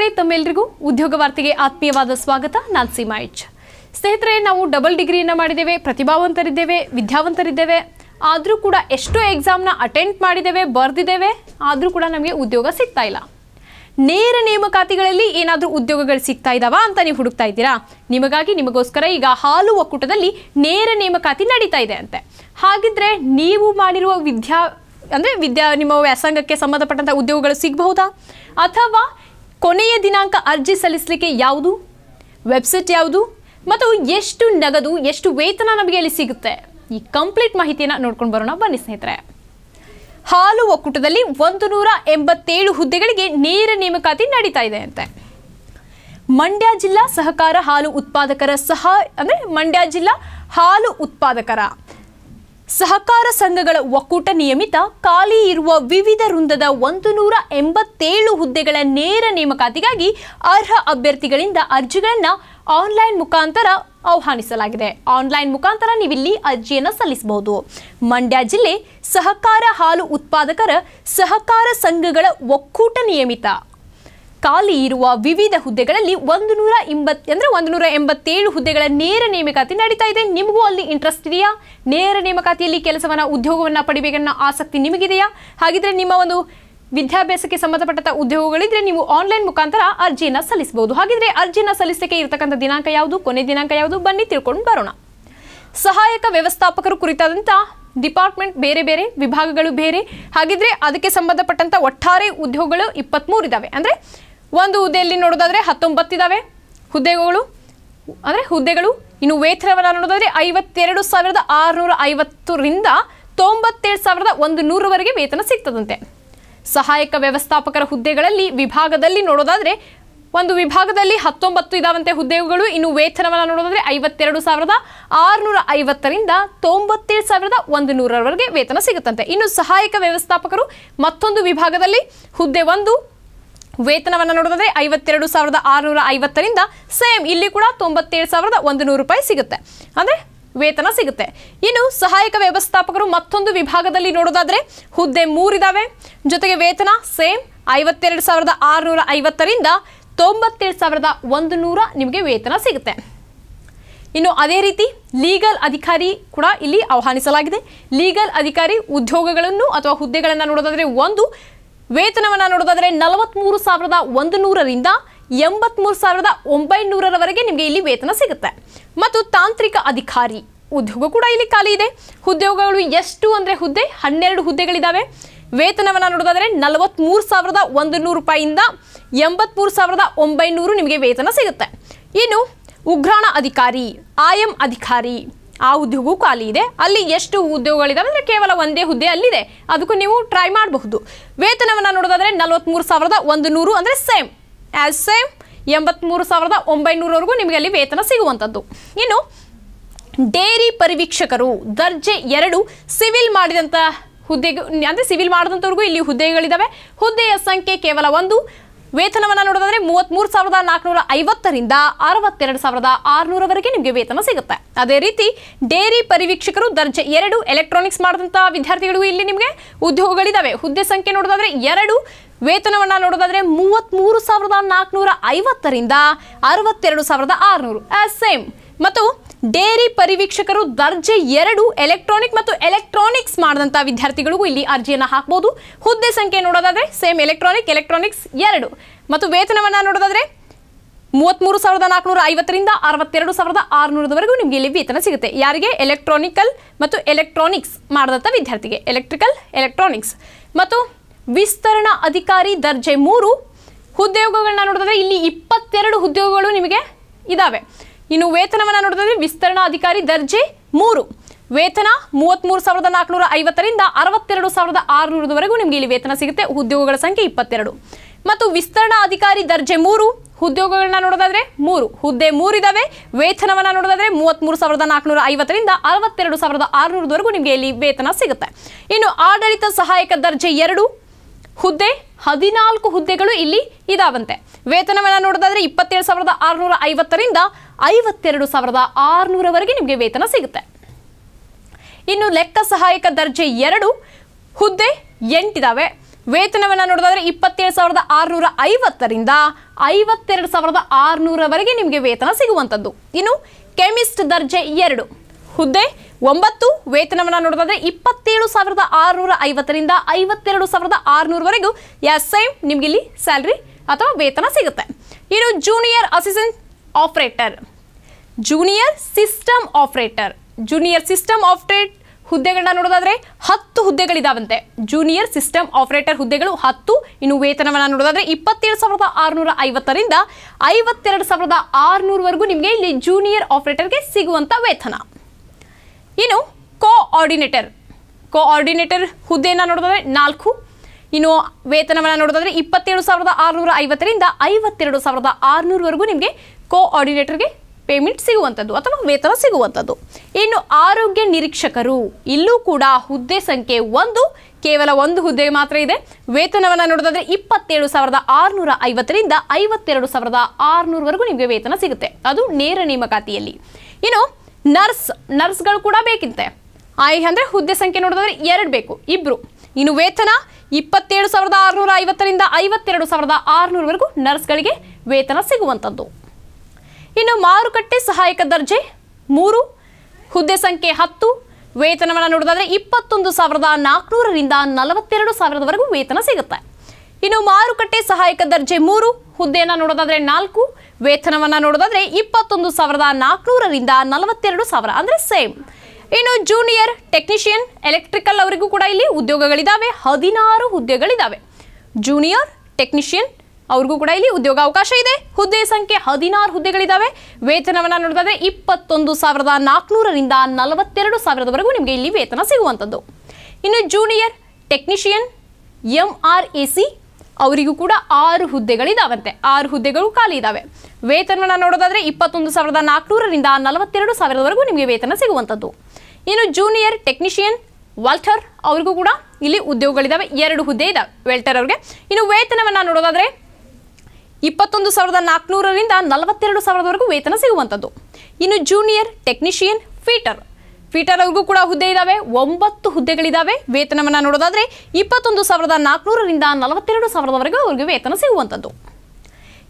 ವೀಕ್ಷಕರೇ ತಮ್ಮೆಲ್ಲರಿಗೂ ಉದ್ಯೋಗ ವಾರ್ತೆಗೆ ಆತ್ಮೀಯವಾದ ಸ್ವಾಗತ ನಾನ್ ಸೀಮಾ ಸ್ನೇಹಿತರೆ ನಾವು ಡಬಲ್ ಡಿಗ್ರಿಯನ್ನು ಮಾಡಿದ್ದೇವೆ ಪ್ರತಿಭಾವಂತರಿದ್ದೇವೆ ವಿದ್ಯಾವಂತರಿದ್ದೇವೆ ಆದರೂ ಕೂಡ ಎಷ್ಟೋ ಎಕ್ಸಾಮ್ನ ಅಟೆಂಡ್ ಮಾಡಿದ್ದೇವೆ ಬರೆದಿದ್ದೇವೆ ಆದರೂ ಕೂಡ ನಮಗೆ ಉದ್ಯೋಗ ಸಿಗ್ತಾ ಇಲ್ಲ ನೇರ ನೇಮಕಾತಿಗಳಲ್ಲಿ ಏನಾದರೂ ಉದ್ಯೋಗಗಳು ಸಿಗ್ತಾ ಇದ್ದಾವಾ ಅಂತ ನೀವು ಹುಡುಕ್ತಾ ಇದ್ದೀರಾ ನಿಮಗಾಗಿ ನಿಮಗೋಸ್ಕರ ಈಗ ಹಾಲು ಒಕ್ಕೂಟದಲ್ಲಿ ನೇರ ನೇಮಕಾತಿ ನಡೀತಾ ಇದೆ ಅಂತೆ ಹಾಗಿದ್ರೆ ನೀವು ಮಾಡಿರುವ ವಿದ್ಯಾ ಅಂದರೆ ವಿದ್ಯಾ ನಿಮ್ಮ ವ್ಯಾಸಂಗಕ್ಕೆ ಸಂಬಂಧಪಟ್ಟಂತ ಉದ್ಯೋಗಗಳು ಸಿಗಬಹುದಾ ಅಥವಾ ಕೊನೆಯ ದಿನಾಂಕ ಅರ್ಜಿ ಸಲ್ಲಿಸಲಿಕ್ಕೆ ಯಾವುದು ವೆಬ್ಸೈಟ್ ಯಾವುದು ಮತ್ತು ಎಷ್ಟು ನಗದು ಎಷ್ಟು ವೇತನ ನಮಗೆ ಅಲ್ಲಿ ಸಿಗುತ್ತೆ ಈ ಕಂಪ್ಲೀಟ್ ಮಾಹಿತಿಯನ್ನು ನೋಡ್ಕೊಂಡು ಬರೋಣ ಬನ್ನಿ ಸ್ನೇಹಿತರೆ ಹಾಲು ಒಕ್ಕೂಟದಲ್ಲಿ ಒಂದು ನೂರ ಎಂಬತ್ತೇಳು ಹುದ್ದೆಗಳಿಗೆ ನೇರ ನೇಮಕಾತಿ ನಡೀತಾ ಇದೆ ಅಂತೆ ಮಂಡ್ಯ ಜಿಲ್ಲಾ ಸಹಕಾರ ಹಾಲು ಉತ್ಪಾದಕರ ಸಹ ಅಂದರೆ ಮಂಡ್ಯ ಜಿಲ್ಲಾ ಹಾಲು ಉತ್ಪಾದಕರ ಸಹಕಾರ ಸಂಘಗಳ ಒಕ್ಕೂಟ ನಿಯಮಿತ ಖಾಲಿ ಇರುವ ವಿವಿಧ ವೃಂದದ ಒಂದು ನೂರ ಎಂಬತ್ತೇಳು ಹುದ್ದೆಗಳ ನೇರ ನೇಮಕಾತಿಗಾಗಿ ಅರ್ಹ ಅಭ್ಯರ್ಥಿಗಳಿಂದ ಅರ್ಜಿಗಳನ್ನು ಆನ್ಲೈನ್ ಮುಖಾಂತರ ಆಹ್ವಾನಿಸಲಾಗಿದೆ ಆನ್ಲೈನ್ ಮುಖಾಂತರ ನೀವಿಲ್ಲಿ ಅರ್ಜಿಯನ್ನು ಸಲ್ಲಿಸಬಹುದು ಮಂಡ್ಯ ಜಿಲ್ಲೆ ಸಹಕಾರ ಹಾಲು ಉತ್ಪಾದಕರ ಸಹಕಾರ ಸಂಘಗಳ ಒಕ್ಕೂಟ ನಿಯಮಿತ ಖಾಲಿ ಇರುವ ವಿವಿಧ ಹುದ್ದೆಗಳಲ್ಲಿ ಒಂದು ನೂರ ಎಂಬತ್ ಅಂದರೆ ಒಂದು ನೂರ ಎಂಬತ್ತೇಳು ಹುದ್ದೆಗಳ ನೇರ ನೇಮಕಾತಿ ನಡೀತಾ ಇದೆ ನಿಮಗೂ ಅಲ್ಲಿ ಇಂಟ್ರೆಸ್ಟ್ ಇದೆಯಾ ನೇರ ನೇಮಕಾತಿಯಲ್ಲಿ ಕೆಲಸವನ್ನು ಉದ್ಯೋಗವನ್ನು ಪಡಿಬೇಕನ್ನೋ ಆಸಕ್ತಿ ನಿಮಗಿದೆಯಾ ಹಾಗಿದ್ರೆ ನಿಮ್ಮ ಒಂದು ವಿದ್ಯಾಭ್ಯಾಸಕ್ಕೆ ಸಂಬಂಧಪಟ್ಟ ಉದ್ಯೋಗಗಳಿದ್ರೆ ನೀವು ಆನ್ಲೈನ್ ಮುಖಾಂತರ ಅರ್ಜಿಯನ್ನ ಸಲ್ಲಿಸಬಹುದು ಹಾಗಿದ್ರೆ ಅರ್ಜಿನ ಸಲ್ಲಿಸಲಿಕ್ಕೆ ಇರತಕ್ಕಂಥ ದಿನಾಂಕ ಯಾವುದು ಕೊನೆ ದಿನಾಂಕ ಯಾವುದು ಬನ್ನಿ ತಿಳ್ಕೊಂಡು ಬರೋಣ ಸಹಾಯಕ ವ್ಯವಸ್ಥಾಪಕರು ಕುರಿತಾದಂಥ ಡಿಪಾರ್ಟ್ಮೆಂಟ್ ಬೇರೆ ಬೇರೆ ವಿಭಾಗಗಳು ಬೇರೆ ಹಾಗಿದ್ರೆ ಅದಕ್ಕೆ ಸಂಬಂಧಪಟ್ಟಂಥ ಒಟ್ಟಾರೆ ಉದ್ಯೋಗಗಳು ಇಪ್ಪತ್ತ್ಮೂರು ಇದ್ದಾವೆ ಅಂದರೆ ಒಂದು ಹುದ್ದೆಯಲ್ಲಿ ನೋಡೋದಾದರೆ ಹತ್ತೊಂಬತ್ತಿದ್ದಾವೆ ಹುದ್ದೆಗಳು ಅಂದರೆ ಹುದ್ದೆಗಳು ಇನ್ನು ವೇತನವನ್ನು ನೋಡೋದಾದರೆ ಐವತ್ತೆರಡು ಸಾವಿರದ ಆರುನೂರ ಐವತ್ತರಿಂದ ತೊಂಬತ್ತೇಳು ಸಾವಿರದ ಒಂದು ನೂರವರೆಗೆ ವೇತನ ಸಿಗ್ತದಂತೆ ಸಹಾಯಕ ವ್ಯವಸ್ಥಾಪಕರ ಹುದ್ದೆಗಳಲ್ಲಿ ವಿಭಾಗದಲ್ಲಿ ನೋಡೋದಾದರೆ ಒಂದು ವಿಭಾಗದಲ್ಲಿ ಹತ್ತೊಂಬತ್ತು ಇದಾವಂತೆ ಹುದ್ದೆಗಳು ಇನ್ನು ವೇತನವನ್ನು ನೋಡೋದಾದರೆ ಐವತ್ತೆರಡು ಸಾವಿರದ ಆರುನೂರ ಐವತ್ತರಿಂದ ತೊಂಬತ್ತೇಳು ಸಾವಿರದ ಒಂದು ನೂರರವರೆಗೆ ವೇತನ ಸಿಗುತ್ತಂತೆ ಇನ್ನು ಸಹಾಯಕ ವ್ಯವಸ್ಥಾಪಕರು ಮತ್ತೊಂದು ವಿಭಾಗದಲ್ಲಿ ಹುದ್ದೆ ಒಂದು ವೇತನವನ್ನು ನೋಡೋದಾದ್ರೆ ಐವತ್ತೆರಡು ಸಾವಿರದ ಆರುನೂರ ಐವತ್ತರಿಂದ ಸೇಮ್ ಇಲ್ಲಿ ಕೂಡ ತೊಂಬತ್ತೇಳು ಸಾವಿರದ ಒಂದು ನೂರು ರೂಪಾಯಿ ಸಿಗುತ್ತೆ ಅಂದ್ರೆ ವೇತನ ಸಿಗುತ್ತೆ ಇನ್ನು ಸಹಾಯಕ ವ್ಯವಸ್ಥಾಪಕರು ಮತ್ತೊಂದು ವಿಭಾಗದಲ್ಲಿ ನೋಡೋದಾದರೆ ಹುದ್ದೆ ಮೂರಿದಾವೆ ಜೊತೆಗೆ ವೇತನ ಸೇಮ್ ಐವತ್ತೆರಡು ಸಾವಿರದ ಆರುನೂರ ಐವತ್ತರಿಂದ ತೊಂಬತ್ತೇಳು ಸಾವಿರದ ಒಂದು ನೂರ ನಿಮಗೆ ವೇತನ ಸಿಗುತ್ತೆ ಇನ್ನು ಅದೇ ರೀತಿ ಲೀಗಲ್ ಅಧಿಕಾರಿ ಕೂಡ ಇಲ್ಲಿ ಆಹ್ವಾನಿಸಲಾಗಿದೆ ಲೀಗಲ್ ಅಧಿಕಾರಿ ಉದ್ಯೋಗಗಳನ್ನು ಅಥವಾ ಹುದ್ದೆಗಳನ್ನು ನೋಡೋದಾದರೆ ಒಂದು ವೇತನವನ್ನು ನೋಡೋದಾದರೆ ನಲವತ್ತ್ಮೂರು ಸಾವಿರದ ಒಂದು ನೂರರಿಂದ ಎಂಬತ್ಮೂರು ಸಾವಿರದ ಒಂಬೈನೂರರವರೆಗೆ ನಿಮಗೆ ಇಲ್ಲಿ ವೇತನ ಸಿಗುತ್ತೆ ಮತ್ತು ತಾಂತ್ರಿಕ ಅಧಿಕಾರಿ ಉದ್ಯೋಗ ಕೂಡ ಇಲ್ಲಿ ಖಾಲಿ ಇದೆ ಉದ್ಯೋಗಗಳು ಎಷ್ಟು ಅಂದರೆ ಹುದ್ದೆ ಹನ್ನೆರಡು ಹುದ್ದೆಗಳಿದ್ದಾವೆ ವೇತನವನ್ನು ನೋಡೋದಾದರೆ ನಲವತ್ತ್ಮೂರು ಸಾವಿರದ ಒಂದು ನೂರು ರೂಪಾಯಿಯಿಂದ ಎಂಬತ್ಮೂರು ಸಾವಿರದ ಒಂಬೈನೂರು ನಿಮಗೆ ವೇತನ ಸಿಗುತ್ತೆ ಇನ್ನು ಉಗ್ರಾಣ ಅಧಿಕಾರಿ ಆಯಂ ಅಧಿಕಾರಿ ಆ ಉದ್ಯೋಗವೂ ಖಾಲಿ ಇದೆ ಅಲ್ಲಿ ಎಷ್ಟು ಉದ್ಯೋಗಗಳಿದಾವೆ ಅಂದರೆ ಕೇವಲ ಒಂದೇ ಹುದ್ದೆ ಅಲ್ಲಿದೆ ಅದಕ್ಕೂ ನೀವು ಟ್ರೈ ಮಾಡಬಹುದು ವೇತನವನ್ನು ನೋಡೋದಾದರೆ ನಲವತ್ತ್ಮೂರು ಸಾವಿರದ ಒಂದು ನೂರು ಅಂದರೆ ಸೇಮ್ ಆ್ಯಸ್ ಸೇಮ್ ಎಂಬತ್ತ್ಮೂರು ಸಾವಿರದ ಒಂಬೈನೂರವರೆಗೂ ನಿಮಗೆ ಅಲ್ಲಿ ವೇತನ ಸಿಗುವಂಥದ್ದು ಇನ್ನು ಡೇರಿ ಪರಿವೀಕ್ಷಕರು ದರ್ಜೆ ಎರಡು ಸಿವಿಲ್ ಮಾಡಿದಂಥ ಹುದ್ದೆಗೂ ಅಂದರೆ ಸಿವಿಲ್ ಮಾಡಿದಂಥವ್ರಿಗೂ ಇಲ್ಲಿ ಹುದ್ದೆಗಳಿದ್ದಾವೆ ಹುದ್ದೆಯ ಸಂಖ್ಯೆ ಕೇವಲ ಒಂದು ವೇತನವನ್ನು ನೋಡೋದಾದ್ರೆ ಮೂವತ್ಮೂರು ಸಾವಿರದ ನಾಲ್ಕುನೂರ ಐವತ್ತರಿಂದ ಅರವತ್ತೆರಡು ಸಾವಿರದ ಆರುನೂರವರೆಗೆ ನಿಮಗೆ ವೇತನ ಸಿಗುತ್ತೆ ಅದೇ ರೀತಿ ಡೇರಿ ಪರಿವೀಕ್ಷಕರು ದರ್ಜೆ ಎರಡು ಎಲೆಕ್ಟ್ರಾನಿಕ್ಸ್ ಮಾಡಿದಂತಹ ವಿದ್ಯಾರ್ಥಿಗಳು ಇಲ್ಲಿ ನಿಮಗೆ ಉದ್ಯೋಗಗಳಿದ್ದಾವೆ ಹುದ್ದೆ ಸಂಖ್ಯೆ ನೋಡೋದಾದ್ರೆ ಎರಡು ವೇತನವನ್ನು ನೋಡೋದಾದ್ರೆ ಮೂವತ್ತ್ಮೂರು ಸಾವಿರದ ನಾಲ್ಕುನೂರ ಐವತ್ತರಿಂದ ಅರವತ್ತೆರಡು ಸಾವಿರದ ಆರುನೂರು ಸೇಮ್ ಮತ್ತು ಡೇರಿ ಪರಿವೀಕ್ಷಕರು ದರ್ಜೆ ಎರಡು ಎಲೆಕ್ಟ್ರಾನಿಕ್ ಮತ್ತು ಎಲೆಕ್ಟ್ರಾನಿಕ್ಸ್ ಮಾಡಿದಂಥ ವಿದ್ಯಾರ್ಥಿಗಳಿಗೂ ಇಲ್ಲಿ ಅರ್ಜಿಯನ್ನು ಹಾಕ್ಬೋದು ಹುದ್ದೆ ಸಂಖ್ಯೆ ನೋಡೋದಾದರೆ ಸೇಮ್ ಎಲೆಕ್ಟ್ರಾನಿಕ್ ಎಲೆಕ್ಟ್ರಾನಿಕ್ಸ್ ಎರಡು ಮತ್ತು ವೇತನವನ್ನು ನೋಡೋದಾದರೆ ಮೂವತ್ಮೂರು ಸಾವಿರದ ನಾಲ್ಕುನೂರ ಐವತ್ತರಿಂದ ಅರವತ್ತೆರಡು ಸಾವಿರದ ಆರುನೂರದವರೆಗೂ ನಿಮಗೆ ಇಲ್ಲಿ ವೇತನ ಸಿಗುತ್ತೆ ಯಾರಿಗೆ ಎಲೆಕ್ಟ್ರಾನಿಕಲ್ ಮತ್ತು ಎಲೆಕ್ಟ್ರಾನಿಕ್ಸ್ ಮಾಡಿದಂಥ ವಿದ್ಯಾರ್ಥಿಗೆ ಎಲೆಕ್ಟ್ರಿಕಲ್ ಎಲೆಕ್ಟ್ರಾನಿಕ್ಸ್ ಮತ್ತು ವಿಸ್ತರಣಾ ಅಧಿಕಾರಿ ದರ್ಜೆ ಮೂರು ಉದ್ಯೋಗಗಳನ್ನ ನೋಡಿದ್ರೆ ಇಲ್ಲಿ ಇಪ್ಪತ್ತೆರಡು ಉದ್ಯೋಗಗಳು ನಿಮಗೆ ಇದ್ದಾವೆ ಇನ್ನು ವೇತನವನ್ನು ನೋಡಿದ್ರೆ ವಿಸ್ತರಣಾಧಿಕಾರಿ ದರ್ಜೆ ಮೂರು ವೇತನ ಮೂವತ್ಮೂರು ಸಾವಿರದ ನಾಲ್ಕುನೂರ ಐವತ್ತರಿಂದ ಅರವತ್ತೆರಡು ಸಾವಿರದ ಆರುನೂರದವರೆಗೂ ನಿಮಗೆ ಇಲ್ಲಿ ವೇತನ ಸಿಗುತ್ತೆ ಉದ್ಯೋಗಗಳ ಸಂಖ್ಯೆ ಇಪ್ಪತ್ತೆರಡು ಮತ್ತು ವಿಸ್ತರಣಾ ಅಧಿಕಾರಿ ದರ್ಜೆ ಮೂರು ಉದ್ಯೋಗಗಳನ್ನ ನೋಡೋದಾದ್ರೆ ಮೂರು ಹುದ್ದೆ ಮೂರಿದಾವೆ ವೇತನವನ್ನು ನೋಡೋದಾದ್ರೆ ಮೂವತ್ಮೂರು ಸಾವಿರದ ನಾಲ್ಕುನೂರ ಐವತ್ತರಿಂದ ಅರವತ್ತೆರಡು ಸಾವಿರದ ಆರುನೂರದವರೆಗೂ ನಿಮಗೆ ಇಲ್ಲಿ ವೇತನ ಸಿಗುತ್ತೆ ಇನ್ನು ಆಡಳಿತ ಸಹಾಯಕ ದರ್ಜೆ ಎರಡು ಹುದ್ದೆ ಹದಿನಾಲ್ಕು ಹುದ್ದೆಗಳು ಇಲ್ಲಿ ಇದಾವಂತೆ ವೇತನವನ್ನು ನೋಡೋದಾದ್ರೆ ಇಪ್ಪತ್ತೇಳು ಸಾವಿರದ ಆರುನೂರ ಐವತ್ತರಿಂದ ಐವತ್ತೆರಡು ಸಾವಿರದ ಆರುನೂರವರೆಗೆ ನಿಮಗೆ ವೇತನ ಸಿಗುತ್ತೆ ಇನ್ನು ಲೆಕ್ಕ ಸಹಾಯಕ ದರ್ಜೆ ಎರಡು ಹುದ್ದೆ ಎಂಟಿದಾವೆ ವೇತನವನ್ನು ನೋಡೋದಾದ್ರೆ ಇಪ್ಪತ್ತೇಳು ಸಾವಿರದ ಆರುನೂರ ಐವತ್ತರಿಂದ ಐವತ್ತೆರಡು ಸಾವಿರದ ಆರುನೂರವರೆಗೆ ನಿಮಗೆ ವೇತನ ಸಿಗುವಂಥದ್ದು ಇನ್ನು ಕೆಮಿಸ್ಟ್ ದರ್ಜೆ ಎರಡು ಹುದ್ದೆ ಒಂಬತ್ತು ವೇತನವನ್ನು ನೋಡೋದಾದ್ರೆ ಇಪ್ಪತ್ತೇಳು ಸಾವಿರದ ಆರುನೂರ ಐವತ್ತರಿಂದ ಐವತ್ತೆರಡು ಸಾವಿರದ ಆರುನೂರವರೆಗೂ ಎಸ್ ಸೈಮ್ ನಿಮ್ಗೆ ಇಲ್ಲಿ ಸ್ಯಾಲ್ರಿ ಅಥವಾ ವೇತನ ಸಿಗುತ್ತೆ ಇನ್ನು junior assistant operator junior system operator junior system operate ಹುದ್ದೆಗಳನ್ನ ನೋಡೋದಾದ್ರೆ ಹತ್ತು ಹುದ್ದೆಗಳಿದಾವಂತೆ ಜೂನಿಯರ್ ಸಿಸ್ಟಮ್ ಆಪರೇಟರ್ ಹುದ್ದೆಗಳು ಹತ್ತು ಇನ್ನು ವೇತನವನ್ನು ನೋಡೋದಾದ್ರೆ ಇಪ್ಪತ್ತೇಳು ಸಾವಿರದ ಆರ್ನೂರ ಐವತ್ತರಿಂದ ಐವತ್ತೆರಡು ಸಾವಿರದ ಆರ್ನೂರವರೆಗೂ ನಿಮಗೆ ಇಲ್ಲಿ ಜೂನಿಯರ್ ಆಪರೇಟರ್ಗೆ ಸಿಗುವಂಥ ವೇತನ ಇನ್ನು ಕೋಆರ್ಡಿನೇಟರ್ ಕೋಆರ್ಡಿನೇಟರ್ ಹುದ್ದೆಯನ್ನು ನೋಡೋದಾದ್ರೆ ನಾಲ್ಕು ಇನ್ನು ವೇತನವನ್ನು ನೋಡೋದಾದ್ರೆ ಇಪ್ಪತ್ತೇಳು ಸಾವಿರದ ಆರುನೂರ ಐವತ್ತರಿಂದ ಐವತ್ತೆರಡು ಸಾವಿರದ ಆರುನೂರವರೆಗೂ ನಿಮಗೆ ಕೋಆರ್ಡಿನೇಟರ್ಗೆ ಪೇಮೆಂಟ್ ಸಿಗುವಂಥದ್ದು ಅಥವಾ ವೇತನ ಸಿಗುವಂಥದ್ದು ಇನ್ನು ಆರೋಗ್ಯ ನಿರೀಕ್ಷಕರು ಇಲ್ಲೂ ಕೂಡ ಹುದ್ದೆ ಸಂಖ್ಯೆ ಒಂದು ಕೇವಲ ಒಂದು ಹುದ್ದೆ ಮಾತ್ರ ಇದೆ ವೇತನವನ್ನು ನೋಡೋದಾದ್ರೆ ಇಪ್ಪತ್ತೇಳು ಸಾವಿರದ ಆರುನೂರ ಐವತ್ತರಿಂದ ಐವತ್ತೆರಡು ಸಾವಿರದ ಆರುನೂರವರೆಗೂ ನಿಮಗೆ ವೇತನ ಸಿಗುತ್ತೆ ಅದು ನೇರ ನೇಮಕಾತಿಯಲ್ಲಿ ಇನ್ನು ನರ್ಸ್ ನರ್ಸ್ಗಳು ಕೂಡ ಬೇಕಿಂತೆ ಆಯ್ ಅಂದರೆ ಹುದ್ದೆ ಸಂಖ್ಯೆ ನೋಡಿದ್ರೆ ಎರಡು ಬೇಕು ಇಬ್ರು ಇನ್ನು ವೇತನ ಇಪ್ಪತ್ತೇಳು ಸಾವಿರದ ಆರುನೂರ ಐವತ್ತರಿಂದ ಐವತ್ತೆರಡು ಸಾವಿರದ ಆರುನೂರವರೆಗೂ ನರ್ಸ್ಗಳಿಗೆ ವೇತನ ಸಿಗುವಂಥದ್ದು ಇನ್ನು ಮಾರುಕಟ್ಟೆ ಸಹಾಯಕ ದರ್ಜೆ ಮೂರು ಹುದ್ದೆ ಸಂಖ್ಯೆ ಹತ್ತು ವೇತನವನ್ನು ನೋಡೋದಾದ್ರೆ ಇಪ್ಪತ್ತೊಂದು ಸಾವಿರದ ನಾಲ್ಕುನೂರರಿಂದ ನಲವತ್ತೆರಡು ಸಾವಿರದವರೆಗೂ ವೇತನ ಸಿಗುತ್ತೆ ಇನ್ನು ಮಾರುಕಟ್ಟೆ ಸಹಾಯಕ ದರ್ಜೆ ಮೂರು ಹುದ್ದೆಯನ್ನು ನೋಡೋದಾದ್ರೆ ನಾಲ್ಕು ವೇತನವನ್ನು ನೋಡೋದಾದ್ರೆ ಇಪ್ಪತ್ತೊಂದು ಸಾವಿರದ ನಾಲ್ಕುನೂರರಿಂದ ನಲವತ್ತೆರಡು ಸಾವಿರ ಅಂದರೆ ಸೇಮ್ ಇನ್ನು ಜೂನಿಯರ್ ಟೆಕ್ನಿಷಿಯನ್ ಎಲೆಕ್ಟ್ರಿಕಲ್ ಅವರಿಗೂ ಕೂಡ ಇಲ್ಲಿ ಉದ್ಯೋಗಗಳಿದ್ದಾವೆ ಹದಿನಾರು ಹುದ್ದೆಗಳಿದ್ದಾವೆ ಜೂನಿಯರ್ ಟೆಕ್ನಿಷಿಯನ್ ಅವ್ರಿಗೂ ಕೂಡ ಇಲ್ಲಿ ಉದ್ಯೋಗ ಅವಕಾಶ ಇದೆ ಹುದ್ದೆ ಸಂಖ್ಯೆ ಹದಿನಾರು ಹುದ್ದೆಗಳಿದ್ದಾವೆ ವೇತನವನ್ನು ನೋಡೋದಾದ್ರೆ ಇಪ್ಪತ್ತೊಂದು ಸಾವಿರದ ನಾಲ್ಕುನೂರರಿಂದ ನಲವತ್ತೆರಡು ಸಾವಿರದವರೆಗೂ ನಿಮಗೆ ಇಲ್ಲಿ ವೇತನ ಸಿಗುವಂಥದ್ದು ಇನ್ನು junior technician M R A C ಅವರಿಗೂ ಕೂಡ ಆರು ಹುದ್ದೆಗಳಿದಾವಂತೆ ಆರು ಹುದ್ದೆಗಳು ಖಾಲಿ ಇದಾವೆ ವೇತನವನ್ನು ನೋಡೋದಾದ್ರೆ ಇಪ್ಪತ್ತೊಂದು ಸಾವಿರದ ನಾಲ್ಕುನೂರರಿಂದ ನಲವತ್ತೆರಡು ಸಾವಿರದವರೆಗೂ ನಿಮಗೆ ವೇತನ ಸಿಗುವಂಥದ್ದು ಇನ್ನು ಜೂನಿಯರ್ ಟೆಕ್ನಿಷಿಯನ್ ವಾಲ್ಟರ್ ಅವ್ರಿಗೂ ಕೂಡ ಇಲ್ಲಿ ಉದ್ಯೋಗಗಳಿದ್ದಾವೆ ಎರಡು ಹುದ್ದೆ ಇದಾವೆ ವೆಲ್ಟರ್ ಅವ್ರಿಗೆ ಇನ್ನು ವೇತನವನ್ನು ನೋಡೋದಾದ್ರೆ ಇಪ್ಪತ್ತೊಂದು ಸಾವಿರದ ನಾಲ್ಕುನೂರರಿಂದ ನಲವತ್ತೆರಡು ಸಾವಿರದವರೆಗೂ ವೇತನ ಸಿಗುವಂಥದ್ದು ಇನ್ನು ಜೂನಿಯರ್ ಟೆಕ್ನಿಷಿಯನ್ ಫೀಟರ್ ಅವ್ರಿಗೂ ಕೂಡ ಹುದ್ದೆ ಇದ್ದಾವೆ ಒಂಬತ್ತು ಹುದ್ದೆಗಳಿದಾವೆ ವೇತನವನ್ನು ನೋಡೋದಾದ್ರೆ ಇಪ್ಪತ್ತೊಂದು ಸಾವಿರದ ನಾಲ್ಕುನೂರರಿಂದ ನಲವತ್ತೆರಡು ಸಾವಿರದವರೆಗೂ ಅವರಿಗೆ ವೇತನ ಸಿಗುವಂಥದ್ದು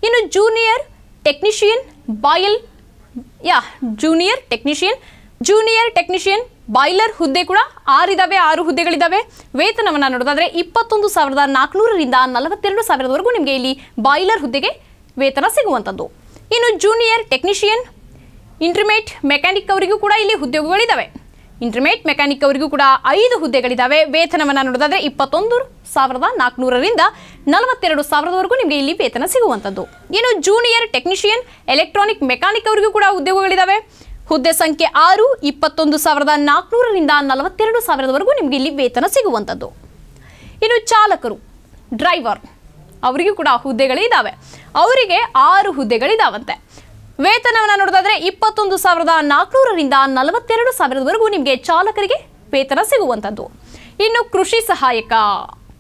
ಇನ್ನು ಜೂನಿಯರ್ ಟೆಕ್ನಿಷಿಯನ್ ಬಾಯಲ್ ಯಾ junior technician junior technician boiler ಹುದ್ದೆ ಕೂಡ ಆರಿದಾವೆ ಆರು ಹುದ್ದೆಗಳಿದ್ದಾವೆ ವೇತನವನ್ನು ನೋಡೋದಾದ್ರೆ ಇಪ್ಪತ್ತೊಂದು ಸಾವಿರದ ನಾಲ್ಕುನೂರರಿಂದ ನಲವತ್ತೆರಡು ಸಾವಿರದವರೆಗೂ ನಿಮಗೆ ಇಲ್ಲಿ ಬಾಯ್ಲರ್ ಹುದ್ದೆಗೆ ವೇತನ ಸಿಗುವಂಥದ್ದು ಇನ್ನು ಜೂನಿಯರ್ ಟೆಕ್ನಿಷಿಯನ್ ಇಂಟರ್ಮೇಟ್ ಮೆಕ್ಯಾನಿಕ್ ಅವರಿಗೂ ಕೂಡ ಇಲ್ಲಿ ಇದಾವೆ ಇಂಟರ್ಮೇಟ್ ಮೆಕ್ಯಾನಿಕ್ ಅವರಿಗೂ ಕೂಡ ಐದು ಹುದ್ದೆಗಳಿದ್ದಾವೆ ವೇತನವನ್ನು ನೋಡೋದಾದರೆ ಇಪ್ಪತ್ತೊಂದು ಸಾವಿರದ ನಾಲ್ಕುನೂರರಿಂದ ನಲವತ್ತೆರಡು ಸಾವಿರದವರೆಗೂ ನಿಮಗೆ ಇಲ್ಲಿ ವೇತನ ಸಿಗುವಂಥದ್ದು ಇನ್ನು ಜೂನಿಯರ್ ಟೆಕ್ನಿಷಿಯನ್ ಎಲೆಕ್ಟ್ರಾನಿಕ್ ಮೆಕ್ಯಾನಿಕ್ ಅವರಿಗೂ ಕೂಡ ಉದ್ಯೋಗಗಳಿದ್ದಾವೆ ಹುದ್ದೆ ಸಂಖ್ಯೆ ಆರು ಇಪ್ಪತ್ತೊಂದು ಸಾವಿರದ ನಾಲ್ಕುನೂರರಿಂದ ನಲವತ್ತೆರಡು ಸಾವಿರದವರೆಗೂ ನಿಮಗೆ ಇಲ್ಲಿ ವೇತನ ಸಿಗುವಂಥದ್ದು ಇನ್ನು ಚಾಲಕರು ಡ್ರೈವರ್ ಅವರಿಗೂ ಕೂಡ ಹುದ್ದೆಗಳಿದ್ದಾವೆ ಅವರಿಗೆ ಆರು ಹುದ್ದೆಗಳಿದ್ದಾವಂತೆ ವೇತನವನ್ನು ನೋಡೋದಾದ್ರೆ ಇಪ್ಪತ್ತೊಂದು ಸಾವಿರದ ನಾಲ್ಕುನೂರರಿಂದ ನಲವತ್ತೆರಡು ಸಾವಿರದವರೆಗೂ ನಿಮಗೆ ಚಾಲಕರಿಗೆ ವೇತನ ಸಿಗುವಂಥದ್ದು ಇನ್ನು ಕೃಷಿ ಸಹಾಯಕ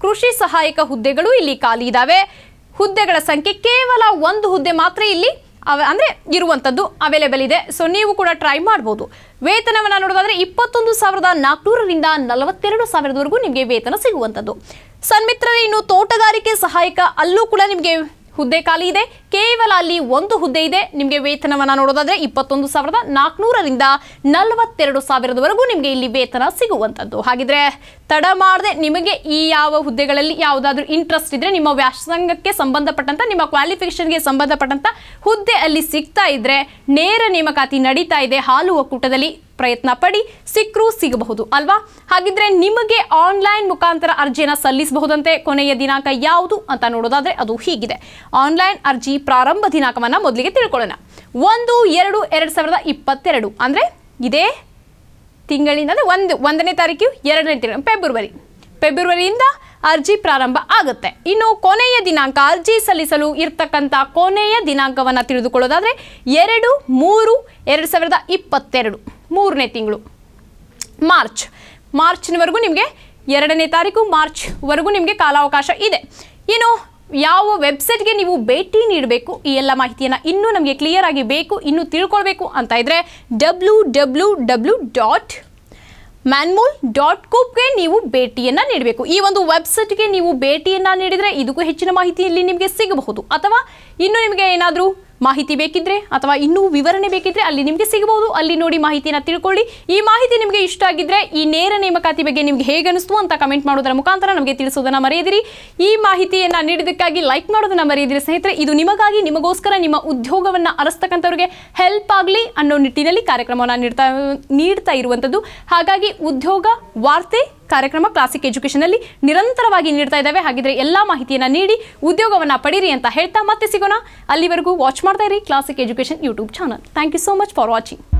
ಕೃಷಿ ಸಹಾಯಕ ಹುದ್ದೆಗಳು ಇಲ್ಲಿ ಖಾಲಿ ಇದ್ದಾವೆ ಹುದ್ದೆಗಳ ಸಂಖ್ಯೆ ಕೇವಲ ಒಂದು ಹುದ್ದೆ ಮಾತ್ರ ಇಲ್ಲಿ ಅವ ಅಂದರೆ ಇರುವಂಥದ್ದು ಅವೈಲೇಬಲ್ ಇದೆ ಸೊ ನೀವು ಕೂಡ ಟ್ರೈ ಮಾಡ್ಬೋದು ವೇತನವನ್ನು ನೋಡೋದಾದ್ರೆ ಇಪ್ಪತ್ತೊಂದು ಸಾವಿರದ ನಾಲ್ಕನೂರರಿಂದ ನಲವತ್ತೆರಡು ಸಾವಿರದವರೆಗೂ ನಿಮಗೆ ವೇತನ ಸಿಗುವಂಥದ್ದು ಸನ್ಮಿತ್ರರೇ ಇನ್ನು ತೋಟಗಾರಿಕೆ ಸಹಾಯಕ ಅಲ್ಲೂ ಕೂಡ ನಿಮಗೆ ಹುದ್ದೆ ಖಾಲಿ ಇದೆ ಕೇವಲ ಅಲ್ಲಿ ಒಂದು ಹುದ್ದೆ ಇದೆ ನಿಮಗೆ ವೇತನವನ್ನು ನೋಡೋದಾದ್ರೆ ಇಪ್ಪತ್ತೊಂದು ಸಾವಿರದ ನಾಲ್ಕುನೂರರಿಂದ ನಲವತ್ತೆರಡು ಸಾವಿರದವರೆಗೂ ನಿಮಗೆ ಇಲ್ಲಿ ವೇತನ ಸಿಗುವಂಥದ್ದು ಹಾಗಿದ್ರೆ ತಡ ಮಾಡದೆ ನಿಮಗೆ ಈ ಯಾವ ಹುದ್ದೆಗಳಲ್ಲಿ ಯಾವುದಾದ್ರೂ ಇಂಟ್ರೆಸ್ಟ್ ಇದ್ರೆ ನಿಮ್ಮ ವ್ಯಾಸಂಗಕ್ಕೆ ಸಂಬಂಧಪಟ್ಟಂಥ ನಿಮ್ಮ ಕ್ವಾಲಿಫಿಕೇಷನ್ಗೆ ಸಂಬಂಧಪಟ್ಟಂಥ ಹುದ್ದೆ ಅಲ್ಲಿ ಸಿಗ್ತಾ ಇದ್ರೆ ನೇರ ನೇಮಕಾತಿ ನಡೀತಾ ಇದೆ ಹಾಲು ಒಕ್ಕೂಟದಲ್ಲಿ ಪ್ರಯತ್ನ ಪಡಿ ಸಿಕ್ಕರೂ ಸಿಗಬಹುದು ಅಲ್ವಾ ಹಾಗಿದ್ರೆ ನಿಮಗೆ ಆನ್ಲೈನ್ ಮುಖಾಂತರ ಅರ್ಜಿಯನ್ನು ಸಲ್ಲಿಸಬಹುದಂತೆ ಕೊನೆಯ ದಿನಾಂಕ ಯಾವುದು ಅಂತ ನೋಡೋದಾದ್ರೆ ಅದು ಹೀಗಿದೆ ಆನ್ಲೈನ್ ಅರ್ಜಿ ಪ್ರಾರಂಭ ದಿನಾಂಕವನ್ನು ಮೊದಲಿಗೆ ತಿಳ್ಕೊಳ್ಳೋಣ ಒಂದು ಎರಡು ಎರಡು ಸಾವಿರದ ಇಪ್ಪತ್ತೆರಡು ಅಂದರೆ ಇದೇ ತಿಂಗಳಿಂದ ಅಂದರೆ ಒಂದು ಒಂದನೇ ತಾರೀಕು ಎರಡನೇ ತಿಂಗಳು ಫೆಬ್ರವರಿ ಫೆಬ್ರವರಿಯಿಂದ ಅರ್ಜಿ ಪ್ರಾರಂಭ ಆಗುತ್ತೆ ಇನ್ನು ಕೊನೆಯ ದಿನಾಂಕ ಅರ್ಜಿ ಸಲ್ಲಿಸಲು ಇರ್ತಕ್ಕಂಥ ಕೊನೆಯ ದಿನಾಂಕವನ್ನು ತಿಳಿದುಕೊಳ್ಳೋದಾದರೆ ಎರಡು ಮೂರು ಎರಡು ಸಾವಿರದ ಇಪ್ಪತ್ತೆರಡು ಮೂರನೇ ತಿಂಗಳು ಮಾರ್ಚ್ ಮಾರ್ಚ್ನವರೆಗೂ ನಿಮಗೆ ಎರಡನೇ ತಾರೀಕು ಮಾರ್ಚ್ವರೆಗೂ ನಿಮಗೆ ಕಾಲಾವಕಾಶ ಇದೆ ಏನು ಯಾವ ವೆಬ್ಸೈಟ್ಗೆ ನೀವು ಭೇಟಿ ನೀಡಬೇಕು ಈ ಎಲ್ಲ ಮಾಹಿತಿಯನ್ನು ಇನ್ನೂ ನಮಗೆ ಕ್ಲಿಯರ್ ಆಗಿ ಬೇಕು ಇನ್ನೂ ತಿಳ್ಕೊಳ್ಬೇಕು ಅಂತ ಇದ್ದರೆ ಡಬ್ಲ್ಯೂ ಡಬ್ಲ್ಯೂ ಡಬ್ಲ್ಯೂ ಡಾಟ್ ಮ್ಯಾನ್ಮೂಲ್ ಡಾಟ್ ಕೋಪ್ಗೆ ನೀವು ಭೇಟಿಯನ್ನು ನೀಡಬೇಕು ಈ ಒಂದು ವೆಬ್ಸೈಟ್ಗೆ ನೀವು ಭೇಟಿಯನ್ನು ನೀಡಿದರೆ ಇದಕ್ಕೂ ಹೆಚ್ಚಿನ ಮಾಹಿತಿ ಇಲ್ಲಿ ನಿಮಗೆ ಸಿಗಬಹುದು ಅಥವಾ ಇನ್ನು ನಿಮಗೆ ಏನಾದರೂ ಮಾಹಿತಿ ಬೇಕಿದ್ರೆ ಅಥವಾ ಇನ್ನೂ ವಿವರಣೆ ಬೇಕಿದ್ರೆ ಅಲ್ಲಿ ನಿಮಗೆ ಸಿಗಬಹುದು ಅಲ್ಲಿ ನೋಡಿ ಮಾಹಿತಿನ ತಿಳ್ಕೊಳ್ಳಿ ಈ ಮಾಹಿತಿ ನಿಮಗೆ ಇಷ್ಟ ಆಗಿದ್ರೆ ಈ ನೇರ ನೇಮಕಾತಿ ಬಗ್ಗೆ ನಿಮ್ಗೆ ಹೇಗೆ ಅನಿಸ್ತು ಅಂತ ಕಮೆಂಟ್ ಮಾಡೋದರ ಮುಖಾಂತರ ನಮಗೆ ತಿಳಿಸೋದನ್ನ ಮರೆಯದಿರಿ ಈ ಮಾಹಿತಿಯನ್ನು ನೀಡಿದ್ದಕ್ಕಾಗಿ ಲೈಕ್ ಮಾಡೋದನ್ನ ಮರೆಯದಿರಿ ಸ್ನೇಹಿತರೆ ಇದು ನಿಮಗಾಗಿ ನಿಮಗೋಸ್ಕರ ನಿಮ್ಮ ಉದ್ಯೋಗವನ್ನು ಅರಸ್ತಕ್ಕಂಥವ್ರಿಗೆ ಹೆಲ್ಪ್ ಆಗಲಿ ಅನ್ನೋ ನಿಟ್ಟಿನಲ್ಲಿ ಕಾರ್ಯಕ್ರಮವನ್ನು ನೀಡ್ತಾ ನೀಡ್ತಾ ಇರುವಂಥದ್ದು ಹಾಗಾಗಿ ಉದ್ಯೋಗ ವಾರ್ತೆ ಕಾರ್ಯಕ್ರಮ ಕ್ಲಾಸಿಕ್ ಅಲ್ಲಿ ನಿರಂತರವಾಗಿ ನೀಡ್ತಾ ಇದ್ದಾವೆ ಹಾಗಿದ್ರೆ ಎಲ್ಲಾ ಮಾಹಿತಿಯನ್ನ ನೀಡಿ ಉದ್ಯೋಗವನ್ನ ಪಡೀರಿ ಅಂತ ಹೇಳ್ತಾ ಮತ್ತೆ ಸಿಗೋಣ ಅಲ್ಲಿವರೆಗೂ ವಾಚ್ ಮಾಡ್ತಾ ಇರಿ classic education YouTube channel thank you so much for watching